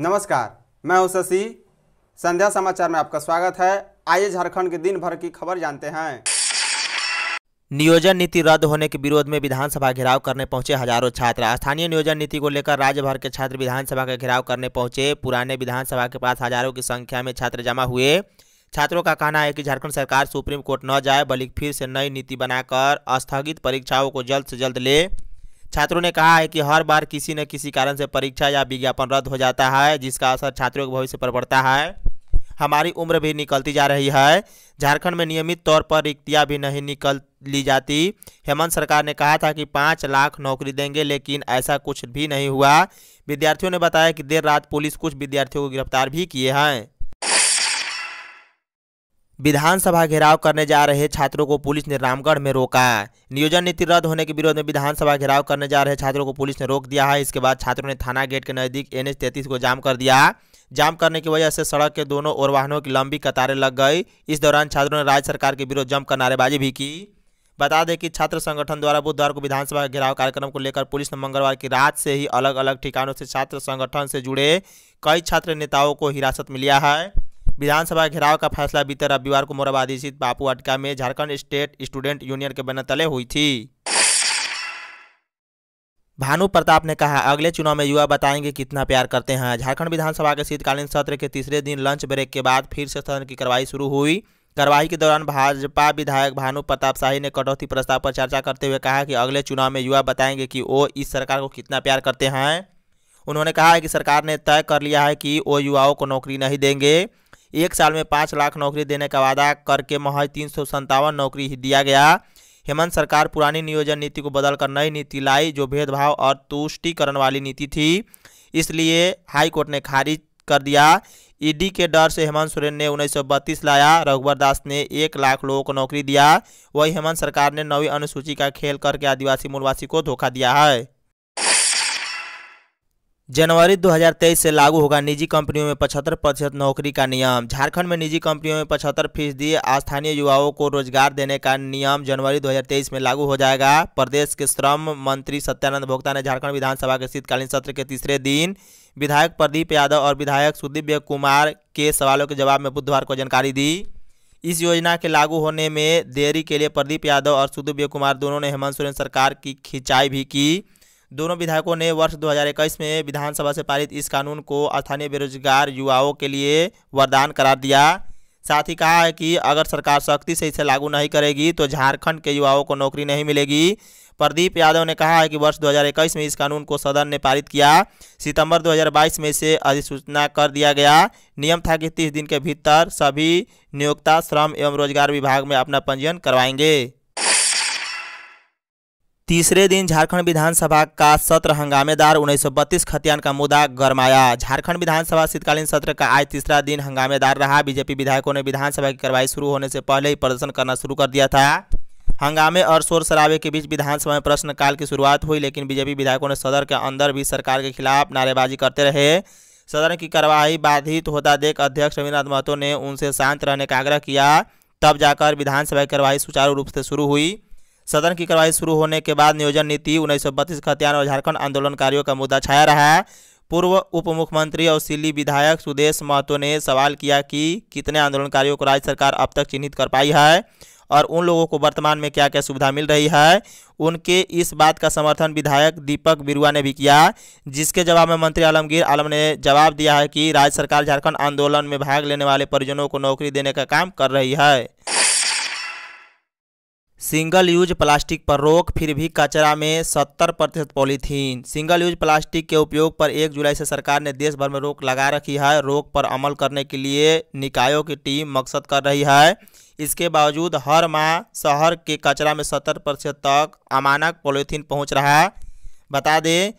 नमस्कार मैं हूं शशि संध्या समाचार में आपका स्वागत है आइए झारखंड के दिन भर की खबर जानते हैं नियोजन नीति रद्द होने के विरोध में विधानसभा घेराव करने पहुंचे हजारों छात्र स्थानीय नियोजन नीति को लेकर राज्य भर के छात्र विधानसभा का घेराव करने पहुंचे पुराने विधानसभा के पास हजारों की संख्या में छात्र जमा हुए छात्रों का कहना है कि झारखंड सरकार सुप्रीम कोर्ट न जाए बल्कि फिर से नई नीति बनाकर स्थगित परीक्षाओं को जल्द से जल्द ले छात्रों ने कहा है कि हर बार किसी न किसी कारण से परीक्षा या विज्ञापन रद्द हो जाता है जिसका असर छात्रों के भविष्य पर पड़ता है हमारी उम्र भी निकलती जा रही है झारखंड में नियमित तौर पर रिक्तियाँ भी नहीं निकल ली जाती हेमंत सरकार ने कहा था कि पाँच लाख नौकरी देंगे लेकिन ऐसा कुछ भी नहीं हुआ विद्यार्थियों ने बताया कि देर रात पुलिस कुछ विद्यार्थियों को गिरफ्तार भी किए हैं विधानसभा घेराव करने जा रहे छात्रों को पुलिस ने रामगढ़ में रोका नियोजन नीति रद्द होने के विरोध में विधानसभा घेराव करने जा रहे छात्रों को पुलिस ने रोक दिया है इसके बाद छात्रों ने थाना गेट के नज़दीक एन एच को जाम कर दिया जाम करने की वजह से सड़क के दोनों ओर वाहनों की लंबी कतारें लग गई इस दौरान छात्रों ने राज्य सरकार के विरोध जमकर नारेबाजी भी की बता दें कि छात्र संगठन द्वारा बुधवार को विधानसभा घेराव कार्यक्रम को लेकर पुलिस ने मंगलवार की रात से ही अलग अलग ठिकानों से छात्र संगठन से जुड़े कई छात्र नेताओं को हिरासत में लिया है विधानसभा घेराव का फैसला बीते रविवार को मोराबादी स्थित बापू अटका में झारखंड स्टेट स्टूडेंट यूनियन के बैनर तले हुई थी भानु प्रताप ने कहा अगले चुनाव में युवा बताएंगे कितना प्यार करते हैं झारखंड विधानसभा के शीतकालीन सत्र के तीसरे दिन लंच ब्रेक के बाद फिर से सदन की कार्रवाई शुरू हुई कार्रवाई के दौरान भाजपा विधायक भानु प्रताप शाही ने कटौती प्रस्ताव पर चर्चा करते हुए कहा कि अगले चुनाव में युवा बताएंगे कि वो इस सरकार को कितना प्यार करते हैं उन्होंने कहा है कि सरकार ने तय कर लिया है कि वो युवाओं को नौकरी नहीं देंगे एक साल में पाँच लाख नौकरी देने का वादा करके महज तीन सौ संतावन नौकरी दिया गया हेमंत सरकार पुरानी नियोजन नीति को बदलकर नई नीति लाई जो भेदभाव और तुष्टिकरण वाली नीति थी इसलिए हाईकोर्ट ने खारिज कर दिया ईडी के डर से हेमंत सोरेन ने उन्नीस लाया रघुवर दास ने एक लाख लोगों को नौकरी दिया वही हेमंत सरकार ने नवी अनुसूची का खेल करके आदिवासी मूलवासी को धोखा दिया है जनवरी 2023 से लागू होगा निजी कंपनियों में पचहत्तर प्रतिशत नौकरी का नियम झारखंड में निजी कंपनियों में पचहत्तर फीसदी स्थानीय युवाओं को रोजगार देने का नियम जनवरी 2023 में लागू हो जाएगा प्रदेश के श्रम मंत्री सत्यानंद भोक्ता ने झारखंड विधानसभा के शीतकालीन सत्र के तीसरे दिन विधायक प्रदीप यादव और विधायक सुदीप कुमार के सवालों के जवाब में बुधवार को जानकारी दी इस योजना के लागू होने में देरी के लिए प्रदीप यादव और सुदीप कुमार दोनों ने हेमंत सोरेन सरकार की खिंचाई भी की दोनों विधायकों ने वर्ष 2021 में विधानसभा से पारित इस कानून को स्थानीय बेरोजगार युवाओं के लिए वरदान करार दिया साथ ही कहा है कि अगर सरकार सख्ती से इसे लागू नहीं करेगी तो झारखंड के युवाओं को नौकरी नहीं मिलेगी प्रदीप यादव ने कहा है कि वर्ष 2021 में इस कानून को सदन ने पारित किया सितंबर 2022 में इसे अधिसूचना कर दिया गया नियम था कि 30 दिन के भीतर सभी नियोक्ता श्रम एवं रोजगार विभाग में अपना पंजीयन करवाएंगे तीसरे दिन झारखंड विधानसभा का सत्र हंगामेदार 1932 खतियान का मुद्दा गरमाया झारखंड विधानसभा शीतकालीन सत्र का आज तीसरा दिन हंगामेदार रहा बीजेपी विधायकों ने विधानसभा की कार्रवाई शुरू होने से पहले ही प्रदर्शन करना शुरू कर दिया था हंगामे और शोर शराबे के बीच विधानसभा में प्रश्नकाल की शुरुआत हुई लेकिन बीजेपी विधायकों ने सदर के अंदर भी सरकार के खिलाफ नारेबाजी करते रहे सदन की कार्यवाही बाधित होता देख अध्यक्ष रविन्द्रनाथ महतो ने उनसे शांत रहने का आग्रह किया तब जाकर विधानसभा की कार्यवाही सुचारू रूप से शुरू हुई सदन की कार्रवाई शुरू होने के बाद नियोजन नीति उन्नीस सौ बत्तीस खतियान और झारखंड आंदोलनकारियों का मुद्दा छाया रहा है पूर्व उप मुख्यमंत्री और सिल्ली विधायक सुदेश महतो ने सवाल किया कि कितने आंदोलनकारियों को राज्य सरकार अब तक चिन्हित कर पाई है और उन लोगों को वर्तमान में क्या क्या सुविधा मिल रही है उनके इस बात का समर्थन विधायक दीपक बिरुआ ने भी किया जिसके जवाब में मंत्री आलमगीर आलम ने जवाब दिया है कि राज्य सरकार झारखंड आंदोलन में भाग लेने वाले परिजनों को नौकरी देने का काम कर रही है सिंगल यूज प्लास्टिक पर रोक फिर भी कचरा में 70 प्रतिशत पॉलीथीन सिंगल यूज प्लास्टिक के उपयोग पर 1 जुलाई से सरकार ने देश भर में रोक लगा रखी है रोक पर अमल करने के लिए निकायों की टीम मकसद कर रही है इसके बावजूद हर माह शहर के कचरा में 70 प्रतिशत तक अमानक पॉलीथीन पहुंच रहा है बता दें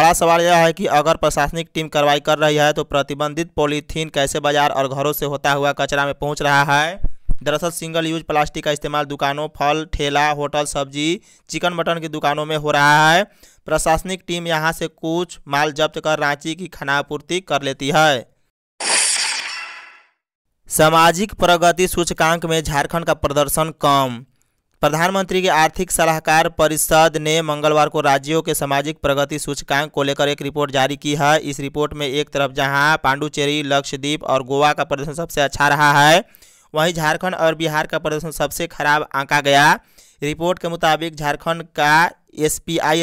बड़ा सवाल यह है कि अगर प्रशासनिक टीम कार्रवाई कर रही है तो प्रतिबंधित पॉलीथीन कैसे बाजार और घरों से होता हुआ कचरा में पहुँच रहा है दरअसल सिंगल यूज प्लास्टिक का इस्तेमाल दुकानों फल ठेला होटल सब्जी चिकन मटन की दुकानों में हो रहा है प्रशासनिक टीम यहां से कुछ माल जब्त कर रांची की खानापूर्ति कर लेती है सामाजिक प्रगति सूचकांक में झारखंड का प्रदर्शन कम प्रधानमंत्री के आर्थिक सलाहकार परिषद ने मंगलवार को राज्यों के सामाजिक प्रगति सूचकांक को लेकर एक रिपोर्ट जारी की है इस रिपोर्ट में एक तरफ जहां पांडुचेरी लक्षद्वीप और गोवा का प्रदर्शन सबसे अच्छा रहा है वहीं झारखंड और बिहार का प्रदर्शन सबसे खराब आंका गया रिपोर्ट के मुताबिक झारखंड का एस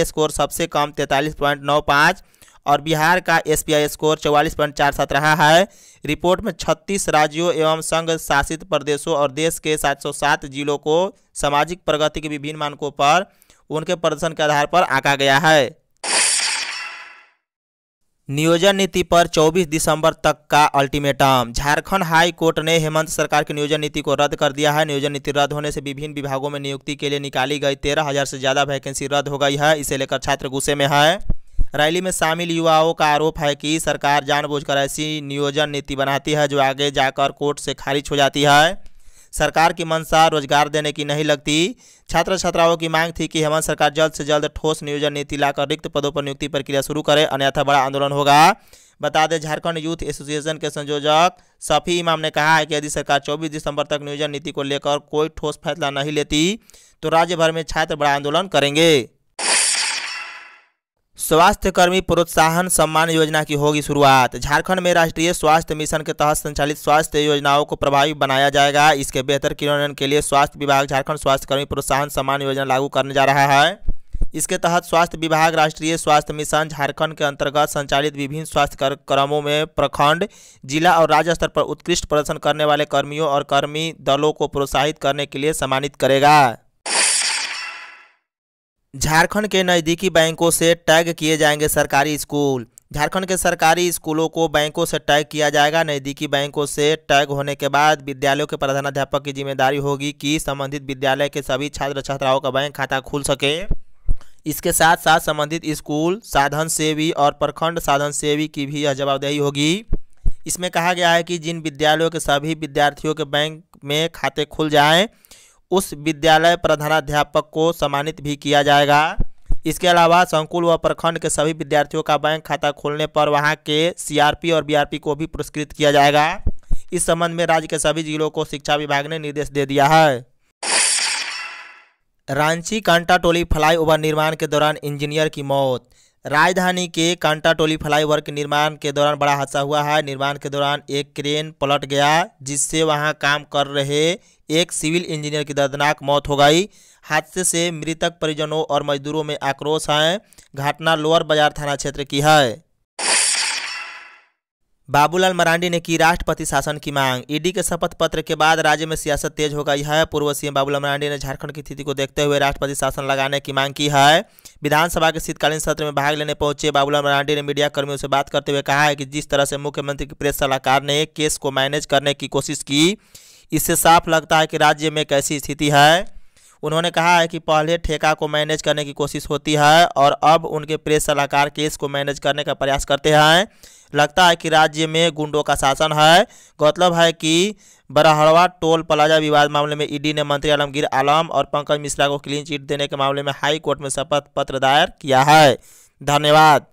स्कोर सबसे कम तैंतालीस पॉइंट नौ पाँच और बिहार का एस स्कोर चौवालीस पॉइंट चार सात रहा है रिपोर्ट में छत्तीस राज्यों एवं संघ शासित प्रदेशों और देश के सात सौ सात जिलों को सामाजिक प्रगति के विभिन्न मानकों पर उनके प्रदर्शन के आधार पर आंका गया है नियोजन नीति पर 24 दिसंबर तक का अल्टीमेटम झारखंड हाई कोर्ट ने हेमंत सरकार की नियोजन नीति को रद्द कर दिया है नियोजन नीति रद्द होने से विभिन्न विभागों में नियुक्ति के लिए निकाली गई तेरह हजार से ज़्यादा वैकेंसी रद्द हो गई है इसे लेकर छात्र गुस्से में है रैली में शामिल युवाओं का आरोप है कि सरकार जानबूझकर ऐसी नियोजन नीति बनाती है जो आगे जाकर कोर्ट से खारिज हो जाती है सरकार की मंशा रोजगार देने की नहीं लगती छात्र छात्राओं की मांग थी कि हेमंत सरकार जल्द से जल्द ठोस नियोजन नीति लाकर रिक्त पदों पर नियुक्ति प्रक्रिया शुरू करे अन्यथा बड़ा आंदोलन होगा बता दें झारखंड यूथ एसोसिएशन के संयोजक सफ़ी इमाम ने कहा है कि यदि सरकार 24 दिसंबर तक नियोजन नीति को लेकर कोई ठोस फैसला नहीं लेती तो राज्य भर में छात्र बड़ा आंदोलन करेंगे स्वास्थ्यकर्मी प्रोत्साहन सम्मान योजना की होगी शुरुआत झारखंड में राष्ट्रीय स्वास्थ्य मिशन के तहत संचालित स्वास्थ्य योजनाओं को प्रभावी बनाया जाएगा इसके बेहतर क्रियान्वयन के लिए स्वास्थ्य विभाग झारखंड स्वास्थ्यकर्मी प्रोत्साहन सम्मान योजना लागू करने जा रहा है इसके तहत स्वास्थ्य विभाग राष्ट्रीय स्वास्थ्य मिशन झारखंड के अंतर्गत संचालित विभिन्न स्वास्थ्य कार्यक्रमों में प्रखंड जिला और राज्य स्तर पर उत्कृष्ट प्रदर्शन करने वाले कर्मियों और कर्मी दलों को प्रोत्साहित करने के लिए सम्मानित करेगा झारखंड के नज़दीकी बैंकों से टैग किए जाएंगे सरकारी स्कूल झारखंड के सरकारी स्कूलों को बैंकों से टैग किया जाएगा नज़दीकी बैंकों से टैग होने के बाद विद्यालयों के प्रधानाध्यापक की जिम्मेदारी होगी कि संबंधित विद्यालय के सभी छात्र छात्राओं का बैंक खाता खुल सके इसके साथ साथ संबंधित स्कूल साधन सेवी और प्रखंड साधन सेवी की भी यह जवाबदेही होगी इसमें कहा गया है कि जिन विद्यालयों के सभी विद्यार्थियों के बैंक में खाते खुल जाएँ उस विद्यालय प्रधानाध्यापक को सम्मानित भी किया जाएगा इसके अलावा संकुल व प्रखंड के सभी विद्यार्थियों का बैंक खाता खोलने पर वहां के सीआरपी और बीआरपी को भी पुरस्कृत किया जाएगा इस संबंध में राज्य के सभी जिलों को शिक्षा विभाग ने निर्देश दे दिया है रांची कांटा टोली फ्लाईओवर निर्माण के दौरान इंजीनियर की मौत राजधानी के कांटा टोली फ्लाईओवर के निर्माण के दौरान बड़ा हादसा हुआ है निर्माण के दौरान एक क्रेन पलट गया जिससे वहां काम कर रहे एक सिविल इंजीनियर की दर्दनाक मौत हो गई हादसे से मृतक परिजनों और मजदूरों में आक्रोश हैं घटना लोअर बाजार थाना क्षेत्र की है बाबूलाल मरांडी ने की राष्ट्रपति शासन की मांग ईडी के शपथ पत्र के बाद राज्य में सियासत तेज होगा यह पूर्व सीएम बाबूलाल मरांडी ने झारखंड की स्थिति को देखते हुए राष्ट्रपति शासन लगाने की मांग की है विधानसभा के शीतकालीन सत्र में भाग लेने पहुंचे बाबूलाल मरांडी ने मीडिया कर्मियों से बात करते हुए कहा है कि जिस तरह से मुख्यमंत्री की प्रेस सलाहकार ने केस को मैनेज करने की कोशिश की इससे साफ लगता है कि राज्य में कैसी स्थिति है उन्होंने कहा है कि पहले ठेका को मैनेज करने की कोशिश होती है और अब उनके प्रेस सलाहकार केस को मैनेज करने का प्रयास करते हैं लगता है कि राज्य में गुंडों का शासन है गौरतलब है कि बराहड़वा टोल प्लाजा विवाद मामले में ईडी ने मंत्री आलमगीर आलम और पंकज मिश्रा को क्लीन चिट देने के मामले में हाई कोर्ट में शपथ पत्र दायर किया है धन्यवाद